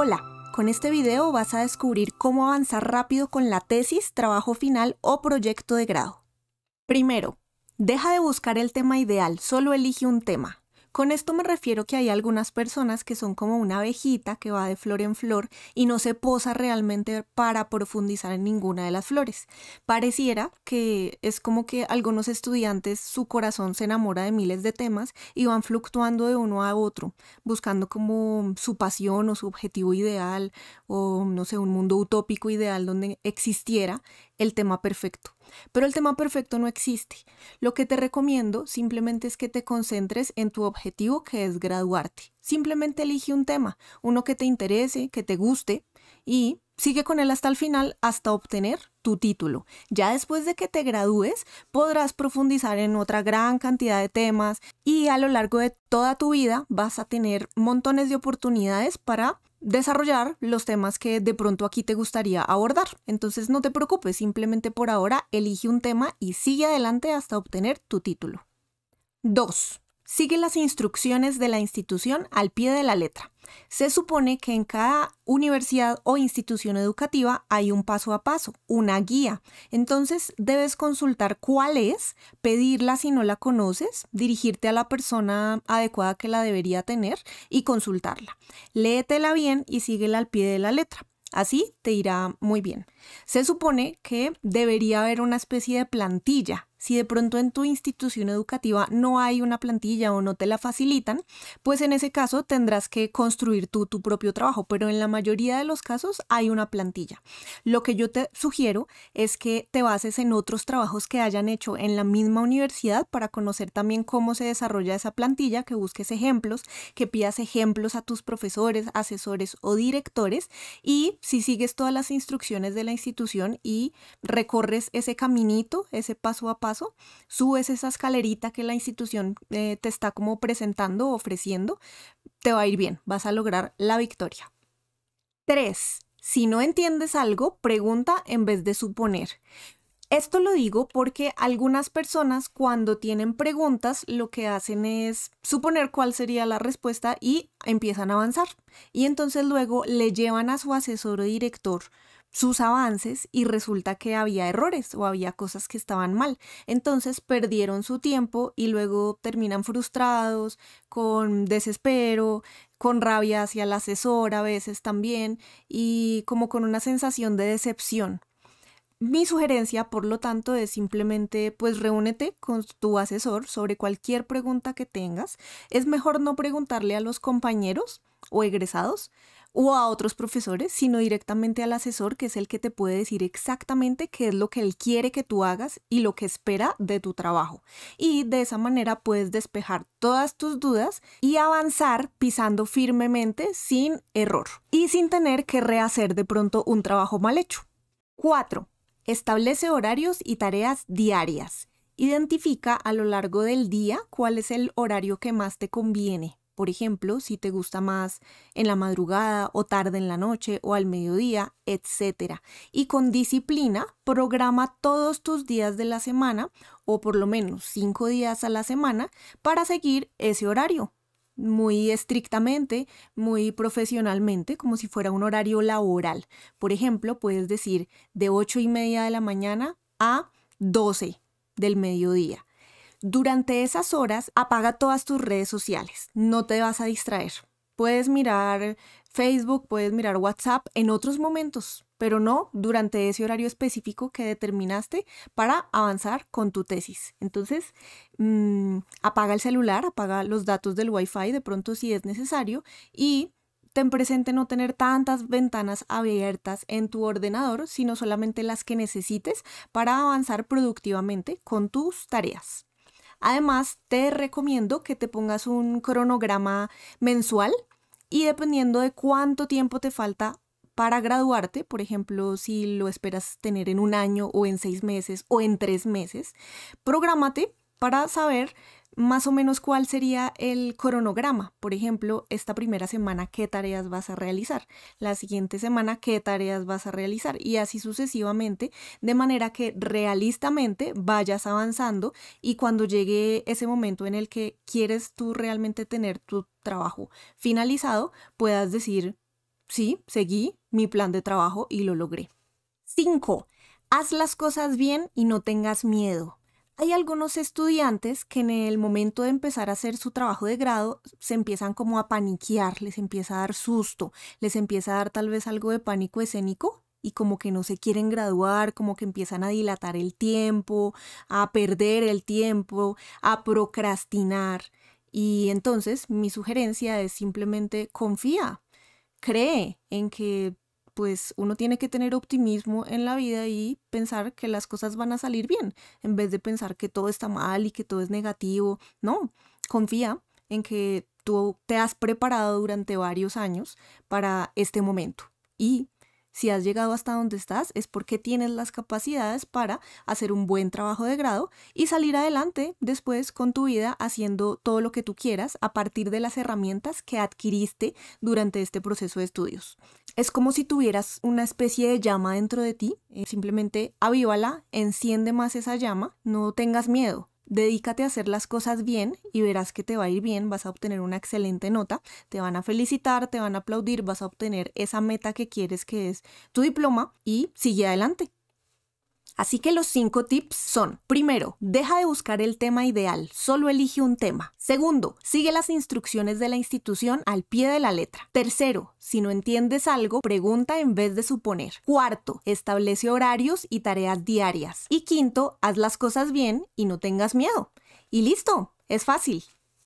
Hola, con este video vas a descubrir cómo avanzar rápido con la tesis, trabajo final o proyecto de grado. Primero, deja de buscar el tema ideal, solo elige un tema. Con esto me refiero que hay algunas personas que son como una abejita que va de flor en flor y no se posa realmente para profundizar en ninguna de las flores. Pareciera que es como que algunos estudiantes su corazón se enamora de miles de temas y van fluctuando de uno a otro, buscando como su pasión o su objetivo ideal o no sé, un mundo utópico ideal donde existiera el tema perfecto. Pero el tema perfecto no existe. Lo que te recomiendo simplemente es que te concentres en tu objetivo que es graduarte. Simplemente elige un tema, uno que te interese, que te guste, y sigue con él hasta el final, hasta obtener tu título. Ya después de que te gradúes, podrás profundizar en otra gran cantidad de temas y a lo largo de toda tu vida vas a tener montones de oportunidades para desarrollar los temas que de pronto aquí te gustaría abordar. Entonces no te preocupes, simplemente por ahora elige un tema y sigue adelante hasta obtener tu título. 2. Sigue las instrucciones de la institución al pie de la letra. Se supone que en cada universidad o institución educativa hay un paso a paso, una guía. Entonces debes consultar cuál es, pedirla si no la conoces, dirigirte a la persona adecuada que la debería tener y consultarla. Léetela bien y síguela al pie de la letra. Así te irá muy bien. Se supone que debería haber una especie de plantilla si de pronto en tu institución educativa no hay una plantilla o no te la facilitan, pues en ese caso tendrás que construir tú tu propio trabajo, pero en la mayoría de los casos hay una plantilla. Lo que yo te sugiero es que te bases en otros trabajos que hayan hecho en la misma universidad para conocer también cómo se desarrolla esa plantilla, que busques ejemplos, que pidas ejemplos a tus profesores, asesores o directores y si sigues todas las instrucciones de la institución y recorres ese caminito, ese paso a paso, subes esa escalerita que la institución eh, te está como presentando, ofreciendo, te va a ir bien, vas a lograr la victoria. 3. Si no entiendes algo, pregunta en vez de suponer. Esto lo digo porque algunas personas cuando tienen preguntas lo que hacen es suponer cuál sería la respuesta y empiezan a avanzar. Y entonces luego le llevan a su asesor o director sus avances y resulta que había errores o había cosas que estaban mal. Entonces perdieron su tiempo y luego terminan frustrados, con desespero, con rabia hacia el asesor a veces también y como con una sensación de decepción. Mi sugerencia, por lo tanto, es simplemente pues reúnete con tu asesor sobre cualquier pregunta que tengas. Es mejor no preguntarle a los compañeros o egresados o a otros profesores, sino directamente al asesor, que es el que te puede decir exactamente qué es lo que él quiere que tú hagas y lo que espera de tu trabajo. Y de esa manera puedes despejar todas tus dudas y avanzar pisando firmemente sin error y sin tener que rehacer de pronto un trabajo mal hecho. 4. Establece horarios y tareas diarias. Identifica a lo largo del día cuál es el horario que más te conviene. Por ejemplo, si te gusta más en la madrugada o tarde en la noche o al mediodía, etc. Y con disciplina, programa todos tus días de la semana o por lo menos cinco días a la semana para seguir ese horario muy estrictamente, muy profesionalmente, como si fuera un horario laboral. Por ejemplo, puedes decir de ocho y media de la mañana a 12 del mediodía durante esas horas, apaga todas tus redes sociales. No te vas a distraer. Puedes mirar Facebook, puedes mirar WhatsApp en otros momentos, pero no durante ese horario específico que determinaste para avanzar con tu tesis. Entonces, mm, apaga el celular, apaga los datos del Wi-Fi de pronto si es necesario y ten presente no tener tantas ventanas abiertas en tu ordenador, sino solamente las que necesites para avanzar productivamente con tus tareas. Además, te recomiendo que te pongas un cronograma mensual y dependiendo de cuánto tiempo te falta para graduarte, por ejemplo, si lo esperas tener en un año o en seis meses o en tres meses, prográmate para saber más o menos cuál sería el cronograma. Por ejemplo, esta primera semana, ¿qué tareas vas a realizar? La siguiente semana, ¿qué tareas vas a realizar? Y así sucesivamente, de manera que realistamente vayas avanzando y cuando llegue ese momento en el que quieres tú realmente tener tu trabajo finalizado, puedas decir, sí, seguí mi plan de trabajo y lo logré. 5. Haz las cosas bien y no tengas miedo. Hay algunos estudiantes que en el momento de empezar a hacer su trabajo de grado se empiezan como a paniquear, les empieza a dar susto, les empieza a dar tal vez algo de pánico escénico y como que no se quieren graduar, como que empiezan a dilatar el tiempo, a perder el tiempo, a procrastinar. Y entonces mi sugerencia es simplemente confía, cree en que pues uno tiene que tener optimismo en la vida y pensar que las cosas van a salir bien, en vez de pensar que todo está mal y que todo es negativo. No, confía en que tú te has preparado durante varios años para este momento y si has llegado hasta donde estás es porque tienes las capacidades para hacer un buen trabajo de grado y salir adelante después con tu vida haciendo todo lo que tú quieras a partir de las herramientas que adquiriste durante este proceso de estudios. Es como si tuvieras una especie de llama dentro de ti. Eh, simplemente avívala, enciende más esa llama, no tengas miedo. Dedícate a hacer las cosas bien y verás que te va a ir bien, vas a obtener una excelente nota, te van a felicitar, te van a aplaudir, vas a obtener esa meta que quieres que es tu diploma y sigue adelante. Así que los cinco tips son, primero, deja de buscar el tema ideal, solo elige un tema. Segundo, sigue las instrucciones de la institución al pie de la letra. Tercero, si no entiendes algo, pregunta en vez de suponer. Cuarto, establece horarios y tareas diarias. Y quinto, haz las cosas bien y no tengas miedo. Y listo, es fácil.